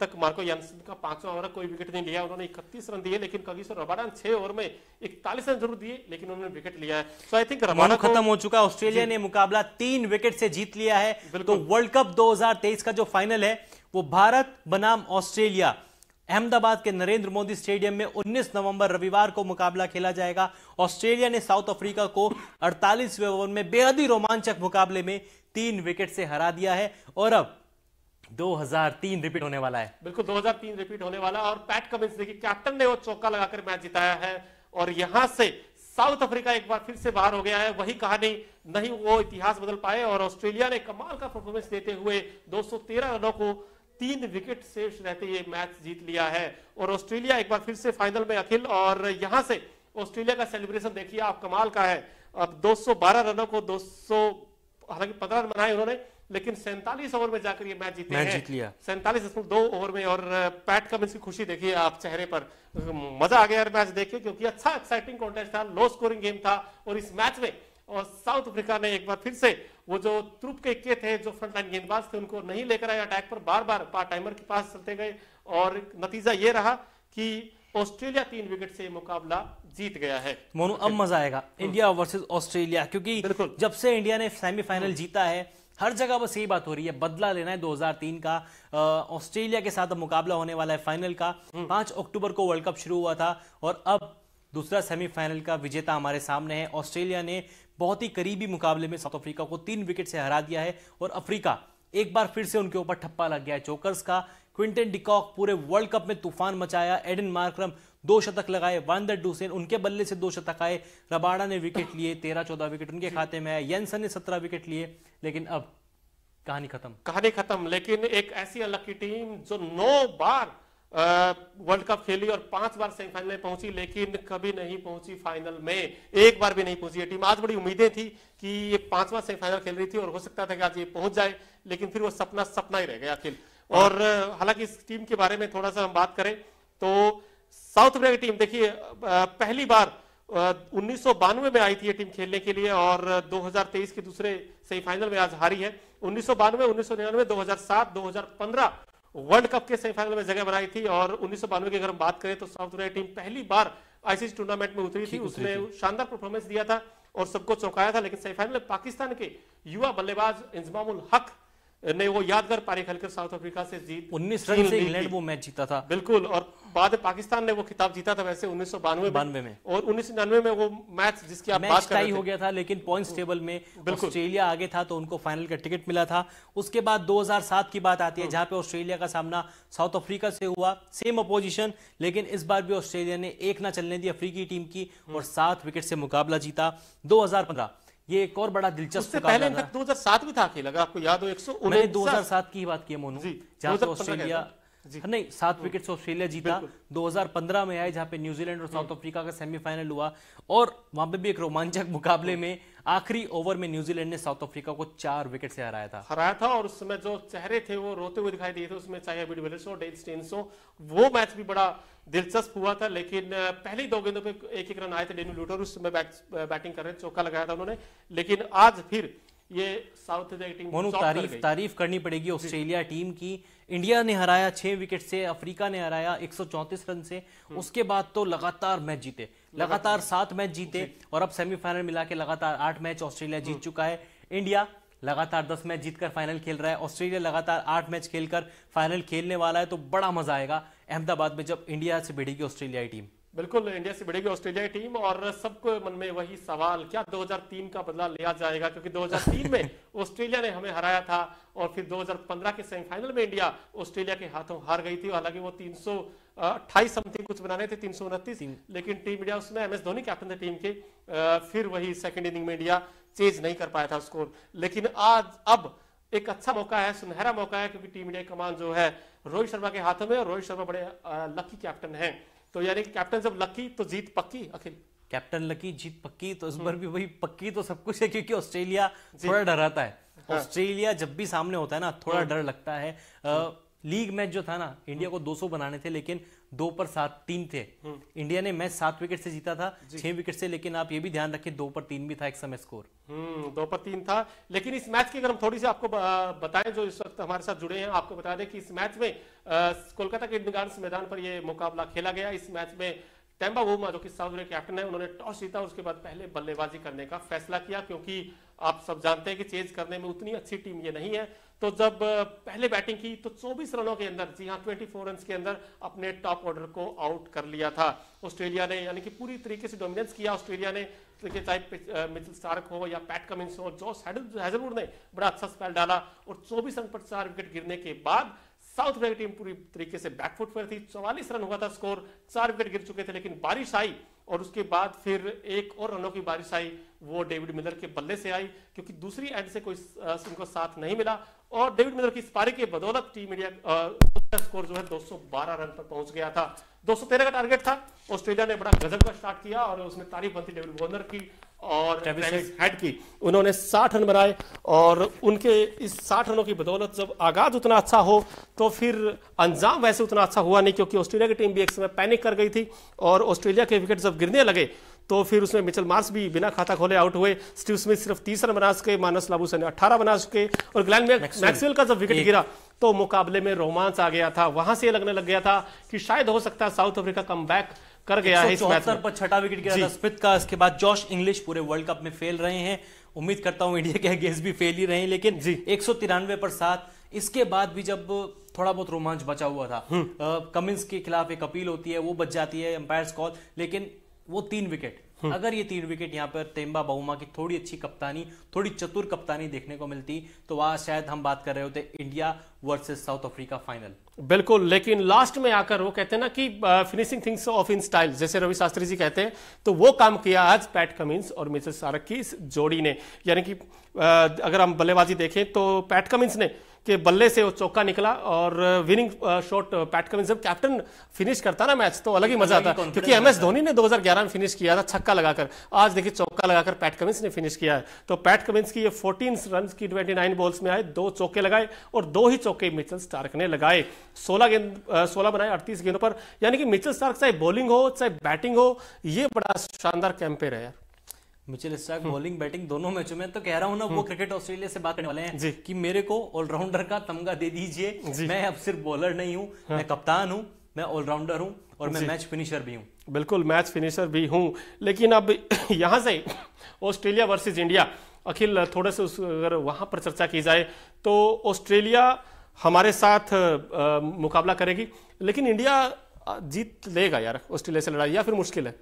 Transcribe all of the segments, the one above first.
तक Marco Jansen का पांचवा ओवर कोई विकेट नहीं लिया उन्होंने इकतीस रन दिए लेकिन कगिसो रबाडा ने छह ओवर में इकतालीस रन जरूर दिए लेकिन उन्होंने विकेट लिया है सो आई थिंक रबाडा खत्म हो चुका ऑस्ट्रेलिया ने मुकाबला तीन विकेट से जीत लिया है तो वर्ल्ड कप दो का जो फाइनल है वो भारत बनाम ऑस्ट्रेलिया अहमदाबाद के नरेंद्र मोदी स्टेडियम में 19 नवंबर रविवार को मुकाबला खेला जाएगा ऑस्ट्रेलिया ने साउथ अफ्रीका को 48वें ओवर में बेहद ही रोमांचक मुकाबले में तीन विकेट से हरा दिया है और अब 2003 रिपीट होने वाला है बिल्कुल 2003 रिपीट होने वाला और पैट कमिंस देखिए कैप्टन ने वो चौका लगाकर मैच जिताया है और यहां से साउथ अफ्रीका एक बार फिर से बाहर हो गया है वही कहानी नहीं वो इतिहास बदल पाए और ऑस्ट्रेलिया ने कमाल का परफॉर्मेंस देते हुए 213 रनों को तीन विकेट शेष रहते ये मैच जीत लिया है और ऑस्ट्रेलिया एक बार फिर से फाइनल में अखिल और यहां से ऑस्ट्रेलिया का सेलिब्रेशन देखिए आप कमाल का है अब 212 रनों को 200 हालांकि 15 रन बनाए उन्होंने लेकिन सैंतालीस ओवर में जाकर ये मैच जीते मैच जीत लिया सैंतालीस दशमलव दो ओवर में और पैट कमिंस की खुशी देखिए आप चेहरे पर मजा आ गया मैच देखिए क्योंकि अच्छा एक्साइटिंग कॉन्टेस्ट था लो स्कोरिंग गेम था और इस मैच में और साउथ अफ्रीका ने एक बार फिर से वो जो त्रुप के इक्के थे जो फ्रंटलाइन गेंदबाज थे उनको नहीं लेकर आए अटैक पर बार बार पार्ट टाइमर के पास चलते गए और नतीजा ये रहा कि ऑस्ट्रेलिया तीन विकेट से मुकाबला जीत गया है मोनू अब मजा आएगा हम्म। इंडिया वर्सेस ऑस्ट्रेलिया क्योंकि जब से इंडिया ने सेमीफाइनल हम्म। जीता है हर जगह बस यही बात हो रही है बदला लेना है 2003 का ऑस्ट्रेलिया के साथ मुकाबला होने वाला है फाइनल का हम्म। पांच अक्टूबर को वर्ल्ड कप शुरू हुआ था और अब दूसरा सेमीफाइनल का विजेता हमारे सामने है ऑस्ट्रेलिया ने बहुत ही करीबी मुकाबले में साउथ अफ्रीका को तीन विकेट से हरा दिया है और अफ्रीका एक बार फिर से उनके ऊपर ठप्पा लग गया है चोकर्स का क्विंटन डिकॉक पूरे वर्ल्ड कप में तूफान मचाया एडन मार्क्रम दो शतक लगाए वांदर डूसेन उनके बल्ले से दो शतक आए रबाड़ा ने विकेट लिए तेरह चौदह विकेट उनके खाते में आए यंसन ने सत्रह विकेट लिए लेकिन अब कहानी खत्म कहानी खत्म लेकिन एक ऐसी अलग टीम जो नौ बार वर्ल्ड कप खेली और पांच बार सेमीफाइनल में पहुंची लेकिन कभी नहीं पहुंची फाइनल में एक बार भी नहीं पहुंची ये टीम आज बड़ी उम्मीदें थी कि ये पांचवा सेमीफाइनल खेल रही थी और हो सकता था कि आज ये पहुंच जाए लेकिन फिर वो सपना सपना ही रह गया अखिल और हालांकि इस टीम के बारे में थोड़ा सा हम बात करें तो साउथ अफ्रीका की टीम देखिए पहली बार उन्नीस में आई थी ये टीम खेलने के लिए और 2023 के दूसरे सेमीफाइनल में आज हारी है उन्नीस सौ बानवे उन्नीस सौ निन्यानवे दो हजार सात दो हजार पंद्रह वर्ल्ड कप के सेमीफाइनल में जगह बनाई थी और उन्नीस की अगर हम बात करें तो साउथ अफ्रीका टीम पहली बार आईसीसी टूर्नामेंट में उतरी थी उसने शानदार परफॉर्मेंस दिया था और सबको चौंकाया था लेकिन सेमीफाइनल में पाकिस्तान के युवा बल्लेबाज इंजमामुल हक नहीं वो यादगार पारी खेलकर साउथ अफ्रीका से जीत उन्नीस रन से इंग्लैंड वो मैच जीता था बिल्कुल और बाद पाकिस्तान ने वो खिताब जीता था वैसे उन्नीस सौ बानवे बानवे में और उन्नीस सौ में वो मैच जिसकी आप बात कर रहे थे। हो गया था लेकिन पॉइंट्स टेबल में ऑस्ट्रेलिया आगे था तो उनको फाइनल का टिकट मिला था उसके बाद 2007 की बात आती है हाँ। जहां पे ऑस्ट्रेलिया का सामना साउथ अफ्रीका से हुआ सेम अपोजिशन लेकिन इस बार भी ऑस्ट्रेलिया ने एक ना चलने दी अफ्रीकी टीम की और सात विकेट से मुकाबला जीता 2015 ये एक और बड़ा दिलचस्प पहले दो हजार सात में था खेल अगर आपको याद हो एक सौ दो हजार सात की बात की मोनू जहां ऑस्ट्रेलिया नहीं सात विकेट हम्म। से ऑस्ट्रेलिया जीता 2015 में आए जहां पे न्यूजीलैंड और साउथ हम्म। अफ्रीका का सेमीफाइनल हुआ और वहां पे भी एक रोमांचक मुकाबले में आखिरी ओवर में न्यूजीलैंड ने साउथ अफ्रीका को चार विकेट से हराया था हराया था और उसमें जो चेहरे थे वो रोते हुए दिखाई दिए थे उसमें चाहे अबिड विलिस हो डेल स्टेन्स हो वो मैच भी बड़ा दिलचस्प हुआ था लेकिन पहले दो गेंदों पे एक एक रन आए थे डेनियल लूटर उस समय बैटिंग कर रहे थे चौका लगाया था उन्होंने लेकिन आज फिर ये साउथ टीम तारीफ तारीफ करनी पड़ेगी ऑस्ट्रेलिया टीम की इंडिया ने हराया छह विकेट से अफ्रीका ने हराया एक रन से हम्म। उसके बाद तो लगातार मैच जीते लगातार सात मैच जीते और अब सेमीफाइनल मिला के लगातार आठ मैच ऑस्ट्रेलिया जीत हम्म। चुका है इंडिया लगातार दस मैच जीतकर फाइनल खेल रहा है ऑस्ट्रेलिया लगातार आठ मैच खेलकर फाइनल खेलने वाला है तो बड़ा मजा आएगा अहमदाबाद में जब इंडिया से भिड़ेगी ऑस्ट्रेलियाई टीम बिल्कुल इंडिया से बढ़ेगी ऑस्ट्रेलिया की टीम और सबको मन में वही सवाल क्या 2003 का बदला लिया जाएगा क्योंकि 2003 में ऑस्ट्रेलिया ने हमें हराया था और फिर 2015 के सेमीफाइनल में इंडिया ऑस्ट्रेलिया के हाथों हार गई थी हालांकि वो तीन सौ अट्ठाईस समथिंग कुछ बनाने थे तीन लेकिन टीम इंडिया उसमें एम एस धोनी कैप्टन थे टीम के फिर वही सेकेंड इनिंग में इंडिया चेज नहीं कर पाया था स्कोर लेकिन आज अब एक अच्छा मौका है सुनहरा मौका है क्योंकि टीम इंडिया कमान जो है रोहित शर्मा के हाथों में और रोहित शर्मा बड़े लकी कैप्टन हैं तो यानी कैप्टन जब लकी तो जीत पक्की अखिल कैप्टन लकी जीत पक्की तो इस बार हम्म। भी वही पक्की तो सब कुछ है क्योंकि ऑस्ट्रेलिया थोड़ा डराता है हाँ। ऑस्ट्रेलिया जब भी सामने होता है ना थोड़ा हाँ। डर लगता है लीग मैच जो था ना इंडिया को 200 बनाने थे लेकिन दो पर सात तीन थे हम्म। इंडिया ने मैच सात विकेट से जीता था छह विकेट से लेकिन आप ये भी ध्यान रखें दो पर तीन भी था एक समय स्कोर हम्म, दो पर तीन था लेकिन इस मैच की अगर हम थोड़ी सी आपको बताएं जो इस वक्त हमारे साथ जुड़े हैं आपको बता दें कि इस मैच में कोलकाता के इंडियन मैदान पर यह मुकाबला खेला गया इस मैच में टेम्बा वोमा जो कि साउथ अफ्रीका कैप्टन है उन्होंने टॉस जीता उसके बाद पहले बल्लेबाजी करने का फैसला किया क्योंकि आप सब जानते हैं कि चेंज करने में उतनी अच्छी टीम ये नहीं है तो जब पहले बैटिंग की तो 24 रनों के अंदर जी हाँ 24 रन के अंदर अपने टॉप ऑर्डर को आउट कर लिया था ऑस्ट्रेलिया ने यानी कि पूरी तरीके से डोमिनेंस किया ऑस्ट्रेलिया ने क्योंकि चाहे मिचल स्टार्क हो या पैट कमिंस हो जो हैजरवुड ने बड़ा अच्छा स्पेल डाला और 24 रन पर चार विकेट गिरने के बाद साउथ अफ्रीका टीम पूरी तरीके से बैकफुट पर थी चौवालीस रन हुआ था स्कोर चार विकेट गिर चुके थे लेकिन बारिश आई और उसके बाद फिर एक और रनों की बारिश आई वो डेविड मिलर के बल्ले से आई क्योंकि दूसरी एंड से कोई उनको साथ नहीं मिला और डेविड मिलर की इस पारी के बदौलत टीम इंडिया का स्कोर जो है 212 रन पर पहुंच गया था 213 का टारगेट था ऑस्ट्रेलिया ने बड़ा गजब का स्टार्ट किया और उसमें तारीफ बनती डेविड वॉर्नर की और हेड की उन्होंने 60 रन बनाए और उनके इस 60 रनों की बदौलत जब आगाज उतना अच्छा हो तो फिर अंजाम वैसे उतना अच्छा हुआ नहीं क्योंकि ऑस्ट्रेलिया की टीम भी एक समय पैनिक कर गई थी और ऑस्ट्रेलिया के विकेट जब गिरने लगे तो फिर उसमें मिचल मार्स भी बिना खाता खोले आउट हुए स्टीव स्मिथ सिर्फ तीसरा बना सके मानस लाबूसा ने अट्ठारह बना सके और ग्लैन मैक्सवेल का जब विकेट गिरा तो मुकाबले में रोमांस आ गया था वहां से लगने लग गया था कि शायद हो सकता है साउथ अफ्रीका कम बैक कर गया है इस पर छठा विकेट गिरा था स्मिथ का इसके बाद जॉश इंग्लिश पूरे वर्ल्ड कप में फेल रहे हैं उम्मीद करता हूं इंडिया के अगेंस्ट भी फेल ही रहे लेकिन जी एक पर सात इसके बाद भी जब थोड़ा बहुत रोमांच बचा हुआ था कमिंस हम्म। के खिलाफ एक अपील होती है वो बच जाती है एम्पायर कॉल लेकिन वो तीन विकेट हम्म। अगर ये तीन विकेट यहाँ पर तेम्बा बहुमा की थोड़ी अच्छी कप्तानी थोड़ी चतुर कप्तानी देखने को मिलती तो आज शायद हम बात कर रहे होते India versus South Africa final बिल्कुल लेकिन लास्ट में आकर वो कहते हैं ना कि finishing things off in style जैसे रवि शास्त्री जी कहते हैं तो वो काम किया आज पैट कमिंस और मिसेस सारक की इस जोड़ी ने यानी कि अगर हम बल्लेबाजी देखें तो पैट कमिंस ने के बल्ले से वो चौका निकला और विनिंग शॉट पैट कमिंस जब कैप्टन फिनिश करता ना मैच तो अलग ही मजा आता क्योंकि एम एस धोनी ने 2011 में फिनिश किया था छक्का लगाकर आज देखिए चौका लगाकर पैट कमिंस ने फिनिश किया है तो पैट कमिंस की ये 14 रन की 29 बॉल्स में आए दो चौके लगाए और दो ही चौके मिचल स्टार्क ने लगाए सोलह गेंद uh, सोलह बनाए अड़तीस गेंदों पर यानी कि मिचल स्टार्क चाहे बॉलिंग हो चाहे बैटिंग हो ये बड़ा शानदार कैंपेन है यार मिचेल स्टार्क हम्म। बॉलिंग बैटिंग दोनों मैचों में तो कह रहा हूँ ना वो हम्म। क्रिकेट ऑस्ट्रेलिया से बात करने वाले हैं कि मेरे को ऑलराउंडर का तमगा दे दीजिए मैं अब सिर्फ बॉलर नहीं हूँ हाँ। मैं कप्तान हूँ मैं ऑलराउंडर हूँ और मैं मैच फिनिशर भी हूँ बिल्कुल मैच फिनिशर भी हूँ लेकिन अब यहाँ से ऑस्ट्रेलिया वर्सेज इंडिया अखिल थोड़े से अगर वहां पर चर्चा की जाए तो ऑस्ट्रेलिया हमारे साथ मुकाबला करेगी लेकिन इंडिया जीत लेगा यार ऑस्ट्रेलिया से लड़ाई या फिर मुश्किल है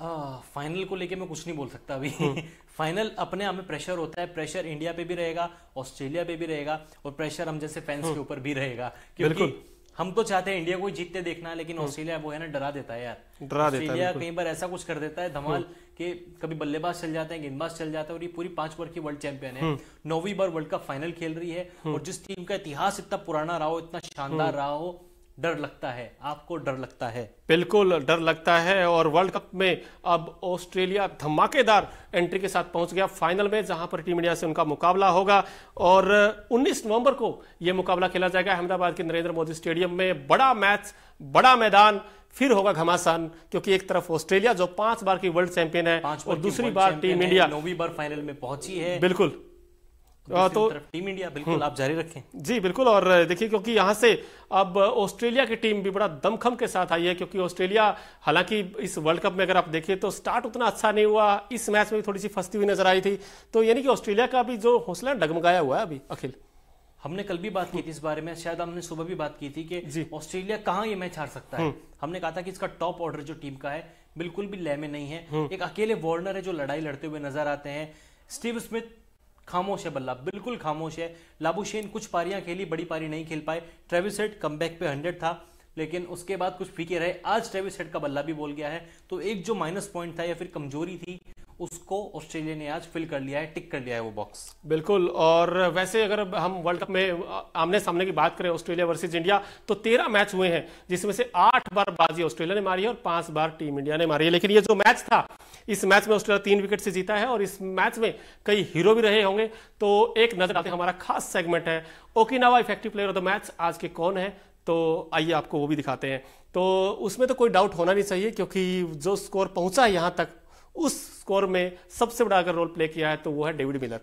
फाइनल को लेके मैं कुछ नहीं बोल सकता अभी फाइनल हम्म। अपने आप में प्रेशर होता है प्रेशर इंडिया पे भी रहेगा ऑस्ट्रेलिया पे भी रहेगा और प्रेशर हम जैसे फैंस के हम्म। ऊपर भी रहेगा क्योंकि हम तो चाहते हैं इंडिया को जीतते देखना लेकिन ऑस्ट्रेलिया हम्म। वो है ना डरा देता है यार डरा देता है कई बार ऐसा कुछ कर देता है धमाल के कभी बल्लेबाज चल जाते हैं गेंदबाज चल जाता है और ये पूरी पांच बार की वर्ल्ड चैंपियन है नौवीं बार वर्ल्ड कप फाइनल खेल रही है और जिस टीम का इतिहास इतना पुराना रहा हो इतना शानदार रहा हो डर लगता है आपको डर लगता है बिल्कुल डर लगता है और वर्ल्ड कप में अब ऑस्ट्रेलिया धमाकेदार एंट्री के साथ पहुंच गया फाइनल में जहां पर टीम इंडिया से उनका मुकाबला होगा और 19 नवंबर को यह मुकाबला खेला जाएगा अहमदाबाद के नरेंद्र मोदी स्टेडियम में बड़ा मैच बड़ा मैदान फिर होगा घमासान क्योंकि एक तरफ ऑस्ट्रेलिया जो पांच बार की वर्ल्ड चैंपियन है और दूसरी बार टीम इंडिया नौवीं बार फाइनल में पहुंची है बिल्कुल हाँ, तो टीम इंडिया बिल्कुल हम्म। आप जारी रखें जी बिल्कुल और देखिए क्योंकि यहाँ से अब ऑस्ट्रेलिया की टीम भी बड़ा दमखम के साथ आई है क्योंकि ऑस्ट्रेलिया हालांकि इस वर्ल्ड कप में अगर आप देखें तो स्टार्ट उतना अच्छा नहीं हुआ इस मैच में भी थोड़ी सी फंसती हुई नजर आई थी तो यानी कि ऑस्ट्रेलिया का भी जो हौसला डगमगाया हुआ है अभी अखिल हमने कल भी बात की थी इस बारे में शायद हमने सुबह भी बात की थी कि ऑस्ट्रेलिया कहाँ ये मैच हार सकता है हम्म। हमने कहा था कि इसका टॉप ऑर्डर जो टीम का है बिल्कुल भी लय में नहीं है हम्म। एक अकेले वार्नर है जो लड़ाई लड़ते हुए नजर आते हैं स्टीव स्मिथ खामोश है बल्ला बिल्कुल खामोश है लाबुशेन कुछ पारियां खेली बड़ी पारी नहीं खेल पाए ट्रेविस हेड कम पे हंड्रेड था लेकिन उसके बाद कुछ फीके रहे आज ट्रेविस हेड का बल्ला भी बोल गया है तो एक जो माइनस पॉइंट था या फिर कमजोरी थी उसको ऑस्ट्रेलिया ने आज फिल कर लिया है टिक कर लिया है वो बॉक्स बिल्कुल और वैसे अगर हम वर्ल्ड कप में आमने सामने की बात करें ऑस्ट्रेलिया वर्सेस इंडिया तो तेरह मैच हुए हैं जिसमें से आठ बार बाजी ऑस्ट्रेलिया ने मारी है और पांच बार टीम इंडिया ने मारी है लेकिन ये जो मैच था इस मैच में ऑस्ट्रेलिया तीन विकेट से जीता है और इस मैच में कई हीरो भी रहे होंगे तो एक नजर डालते हैं हमारा खास सेगमेंट है Okinawa effective player of the match आज के कौन है तो आइए आपको वो भी दिखाते हैं तो उसमें तो कोई डाउट होना नहीं चाहिए क्योंकि जो स्कोर पहुंचा है यहाँ तक उस स्कोर में सबसे बड़ा अगर रोल प्ले किया है तो वो है डेविड मिलर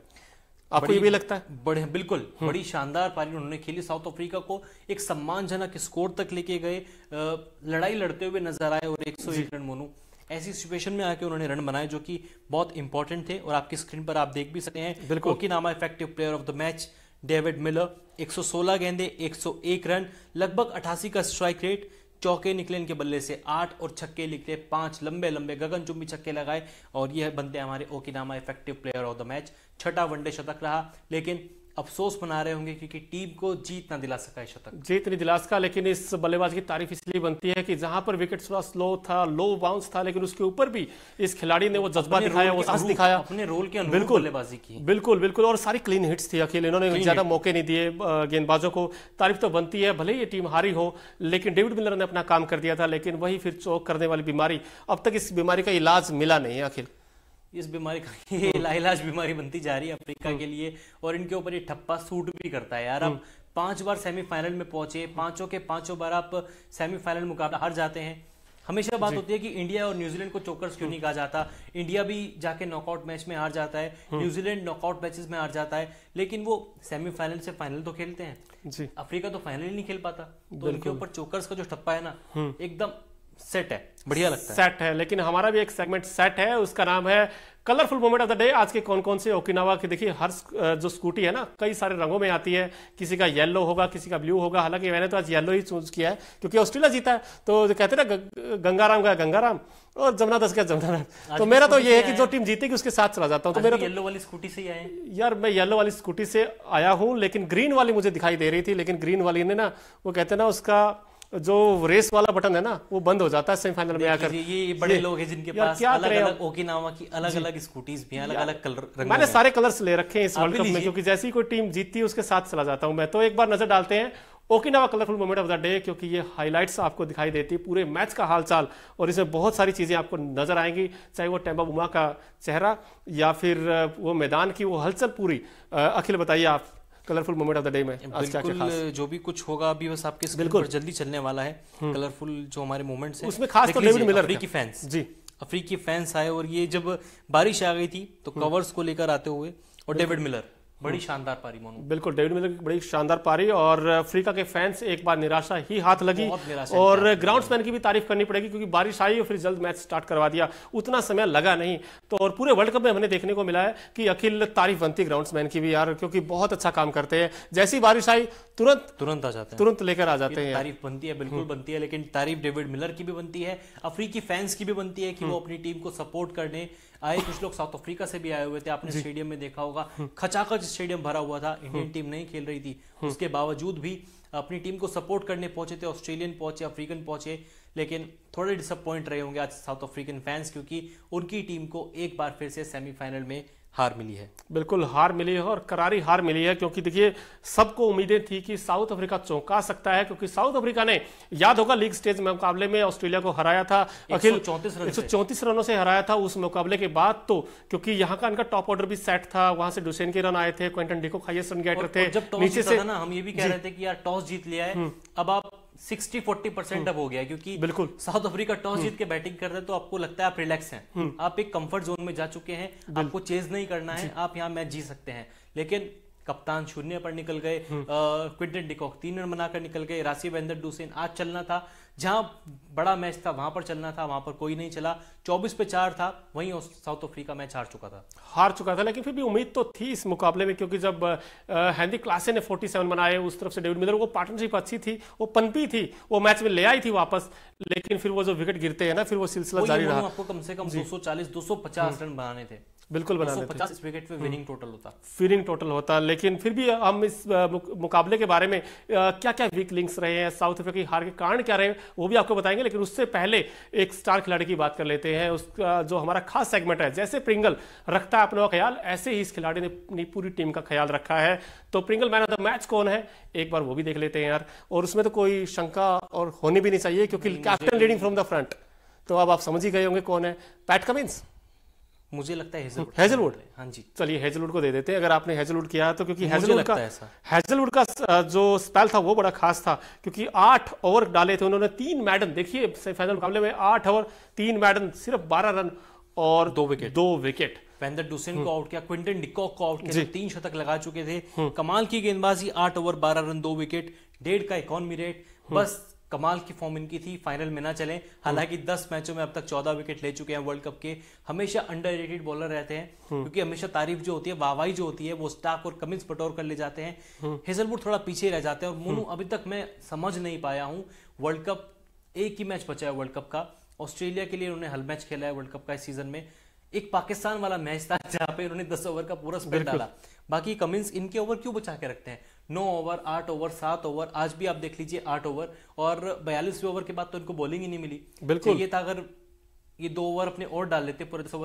आपको ये भी लगता है बड़े बिल्कुल हम्म। बड़ी शानदार पारी उन्होंने खेली साउथ अफ्रीका को एक सम्मानजनक स्कोर तक लेके गए लड़ाई लड़ते हुए नजर आए और एक सौ रन मोनू ऐसी सिचुएशन में आके उन्होंने रन बनाए जो कि बहुत इंपॉर्टेंट थे और आपकी स्क्रीन पर आप देख भी सकते हैं बिल्कुल की नामा effective player of the match David Miller 116 गेंदे 101 रन लगभग अठासी का स्ट्राइक रेट चौके निकले इनके बल्ले से आठ और छक्के निकले पांच लंबे लंबे गगनचुंबी छक्के लगाए और यह बनते हमारे Okinawa effective player of the match छठा वनडे शतक रहा लेकिन अफसोस बना रहे होंगे क्योंकि टीम को जीत ना दिला सका शतक जीत नहीं दिला सका लेकिन इस बल्लेबाज की तारीफ इसलिए बनती है कि जहां पर विकेट थोड़ा स्लो था लो बाउंस था लेकिन उसके ऊपर भी इस खिलाड़ी ने वो जज्बा दिखाया वो सांस दिखाया अपने रोल के बिल्कुल बल्लेबाजी की बिल्कुल बिल्कुल और सारी क्लीन हिट्स थी अकेले इन्होंने ज्यादा मौके नहीं दिए गेंदबाजों को तारीफ तो बनती है भले ये टीम हारी हो लेकिन डेविड मिलर ने अपना काम कर दिया था लेकिन वही फिर चौक करने वाली बीमारी अब तक इस बीमारी का इलाज मिला नहीं है अखिल इस बीमारी का ये लाइलाज हाँ। बीमारी बनती जा रही है अफ्रीका हाँ। के लिए और इनके ऊपर ये ठप्पा सूट भी करता है यार हाँ। अब पांच बार सेमीफाइनल में पहुंचे पांचों के पांचों बार आप सेमीफाइनल मुकाबला हार जाते हैं हमेशा बात होती है कि इंडिया और न्यूजीलैंड को चोकर्स क्यों नहीं कहा जाता इंडिया भी जाके नॉकआउट मैच में हार जाता है न्यूजीलैंड नॉकआउट मैचेस में हार जाता है लेकिन वो सेमीफाइनल से फाइनल तो खेलते हैं जी अफ्रीका तो फाइनल ही नहीं खेल पाता तो उनके ऊपर चोकर्स का जो ठप्पा है ना एकदम सेट है बढ़िया लगता है सेट है लेकिन हमारा भी एक सेगमेंट सेट है उसका नाम है colourful moment of the day आज के कौन कौन से ओकिनावा के देखिए हर जो स्कूटी है ना कई सारे रंगों में आती है किसी का येलो होगा किसी का ब्लू होगा हालांकि मैंने तो आज येलो ही चूज किया है क्योंकि ऑस्ट्रेलिया जीता है तो कहते ना गंगाराम का गंगाराम और जमुना दस का जमुना तो मेरा तो ये है कि जो टीम जीतेगी उसके साथ चला जाता हूँ तो मेरा येलो तो वाली स्कूटी से आए यार मैं येलो वाली स्कूटी से आया हूँ लेकिन ग्रीन वाली मुझे दिखाई दे रही थी लेकिन ग्रीन वाली ने ना वो कहते ना उसका जो रेस वाला बटन है ना वो बंद हो जाता है सेमीफाइनल में आकर ये, बड़े लोग हैं जिनके पास क्या अलग अलग नामा की अलग अलग स्कूटीज भी अलग अलग कलर मैंने सारे कलर्स ले रखे हैं इस वर्ल्ड कप में क्योंकि जैसी कोई टीम जीतती है उसके साथ चला जाता हूं मैं तो एक बार नजर डालते हैं Okinawa colourful moment of the day क्योंकि ये हाईलाइट्स आपको दिखाई देती है पूरे मैच का हालचाल और इसमें बहुत सारी चीज़ें आपको नजर आएंगी चाहे वो टेम्बा बुमा का चेहरा या फिर वो मैदान की वो हलचल पूरी अखिल बताइए आप colourful moment of the day में आज क्या क्या खास जो भी कुछ होगा अभी बस आपके स्क्रीन पर जल्दी चलने वाला है कलरफुल हम्म। जो हमारे मोमेंट्स हैं उसमें खास तौर डेविड मिलर की फैंस जी अफ्रीकी फैंस आए और ये जब बारिश आ गई थी तो कवर्स हम्म। को लेकर आते हुए और डेविड मिलर बड़ी शानदार पारी मोनू बिल्कुल डेविड मिलर की बड़ी शानदार पारी और अफ्रीका के फैंस एक बार निराशा ही हाथ लगी और ग्राउंड्समैन की भी तारीफ करनी पड़ेगी क्योंकि बारिश आई और फिर जल्द मैच स्टार्ट करवा दिया उतना समय लगा नहीं तो और पूरे वर्ल्ड कप में हमने देखने को मिला है कि अखिल तारीफ बनती ग्राउंडमैन की भी यार क्योंकि बहुत अच्छा काम करते हैं जैसी बारिश आई तुरंत तुरंत आ जाते हैं तुरंत लेकर आ जाते हैं तारीफ बनती है बिल्कुल हम्म। बनती है लेकिन तारीफ डेविड मिलर की भी बनती है अफ्रीकी फैंस की भी बनती है कि वो हम्म। अपनी टीम को सपोर्ट करने आए कुछ लोग साउथ अफ्रीका से भी आए हुए थे आपने स्टेडियम में देखा होगा हम्म। खचाखच स्टेडियम भरा हुआ था हम्म। इंडियन टीम नहीं खेल रही थी हम्म। उसके बावजूद भी अपनी टीम को सपोर्ट करने पहुंचे थे ऑस्ट्रेलियन पहुंचे अफ्रीकन पहुंचे लेकिन थोड़े डिसअपॉइंट रहे होंगे आज साउथ अफ्रीकन फैंस क्योंकि उनकी टीम को एक बार फिर से सेमीफाइनल में हार मिली है बिल्कुल हार मिली है और करारी हार मिली है क्योंकि देखिए सबको उम्मीदें थी कि साउथ अफ्रीका चौंका सकता है क्योंकि साउथ अफ्रीका ने याद होगा लीग स्टेज में मुकाबले में ऑस्ट्रेलिया को हराया था अखिल चौंतीस रन चौंतीस रनों से हराया था उस मुकाबले के बाद तो क्योंकि यहाँ का इनका टॉप ऑर्डर भी सेट था वहां से डुसेन के रन आए थे Quinton de Kock highest run getter थे नीचे से हम ये भी कह रहे थे कि यार टॉस जीत लिया है हम्म। अब आप सिक्सटी फोर्टी परसेंट अब हो गया क्योंकि बिल्कुल साउथ अफ्रीका टॉस हम्म। जीत के बैटिंग कर रहे हैं तो आपको लगता है आप रिलैक्स हैं हम्म। आप एक कंफर्ट जोन में जा चुके हैं आपको चेज नहीं करना है आप यहाँ मैच जीत सकते हैं लेकिन कप्तान शून्य पर निकल गए हम्म। क्विंटन डिकॉक तीन रन बनाकर निकल गए राशि बहंदर डुसेन आज चलना था जहां बड़ा मैच था वहां पर चलना था वहां पर कोई नहीं चला 24 पे चार था वहीं साउथ अफ्रीका मैच हार चुका था हार चुका था लेकिन फिर भी उम्मीद तो थी इस मुकाबले में क्योंकि जब हैंदी क्लासे ने 47 बनाए उस तरफ से डेविड मिलर वो पार्टनरशिप अच्छी थी वो पनपी थी वो मैच में ले आई थी वापस लेकिन फिर वो जो विकेट गिरते हैं ना फिर वो सिलसिला जारी रहा आपको कम से कम दो सौ हम्म। रन बनाने थे बिल्कुल बना लेते पचास विकेट पे विनिंग हम्म। टोटल होता विनिंग टोटल होता लेकिन फिर भी हम इस मुकाबले के बारे में क्या क्या वीक लिंक्स रहे हैं साउथ अफ्रीका की हार के कारण क्या रहे हैं वो भी आपको बताएंगे लेकिन उससे पहले एक स्टार खिलाड़ी की बात कर लेते हैं उसका जो हमारा खास सेगमेंट है जैसे प्रिंगल रखता है अपना ख्याल ऐसे ही इस खिलाड़ी ने अपनी पूरी टीम का ख्याल रखा है तो Pringle man of the match कौन है एक बार वो भी देख लेते हैं यार और उसमें तो कोई शंका और होनी भी नहीं चाहिए क्योंकि captain leading from the front तो अब आप समझ ही गए होंगे कौन है पैट कमिंस मुझे लगता है हेजलवुड तो हेजलवुड हाँ जी चलिए हेजलवुड को दे देते हैं अगर आपने हेजलवुड किया तो क्योंकि हेजलवुड का हेजलवुड का जो स्पेल था वो बड़ा खास था क्योंकि आठ ओवर डाले थे उन्होंने तीन मैडन देखिए सेमीफाइनल मुकाबले में आठ ओवर तीन मैडन सिर्फ बारह रन और दो विकेट दो विकेट डुसेन हम्म। को आउट किया क्विंटन डिकॉक को आउट किया तीन शतक लगा चुके थे हम्म। कमाल की गेंदबाजी आठ ओवर बारह रन दो विकेट डेढ़ का इकॉनमी हम्म। रेट बस कमाल की फॉर्म इनकी थी फाइनल में ना चले हालांकि हम्म। दस मैचों में अब तक चौदह विकेट ले चुके हैं वर्ल्ड कप के हमेशा अंडर बॉलर रहते हैं हम्म। क्योंकि हमेशा तारीफ जो होती है वाहवाही जो होती है वो स्टाक और कमिंस बटोर कर ले जाते हैं हेजलपुर हम्म। थोड़ा पीछे रह जाते हैं और मोनू अभी तक मैं समझ नहीं पाया हूँ वर्ल्ड कप एक ही मैच बचा है वर्ल्ड कप का ऑस्ट्रेलिया के लिए उन्होंने हल मैच खेला है वर्ल्ड कप का इस सीजन में एक पाकिस्तान वाला मैच था जहां पे उन्होंने दस ओवर का पूरा स्पेल डाला बाकी कमिंस इनके ओवर क्यों बचा के रखते हैं नौ ओवर आठ ओवर सात ओवर आज भी आप देख लीजिए आठ ओवर और बयालीसवें ओवर के बाद तो इनको बॉलिंग ही नहीं मिली बिल्कुल तो ये था अगर ये दो ओवर अपने और डाल लेते पूरे दस ओवर